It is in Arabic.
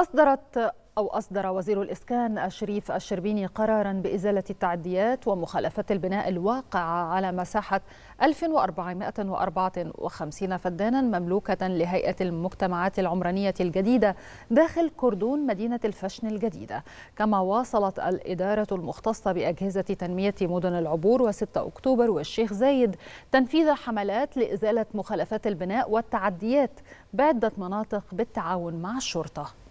أصدرت أو أصدر وزير الإسكان الشريف الشربيني قرارا بإزالة التعديات ومخالفات البناء الواقعة على مساحة 1454 فدانا مملوكة لهيئة المجتمعات العمرانية الجديدة داخل كردون مدينة الفشن الجديدة كما واصلت الإدارة المختصة بأجهزة تنمية مدن العبور و6 أكتوبر والشيخ زايد تنفيذ حملات لإزالة مخالفات البناء والتعديات بعدة مناطق بالتعاون مع الشرطة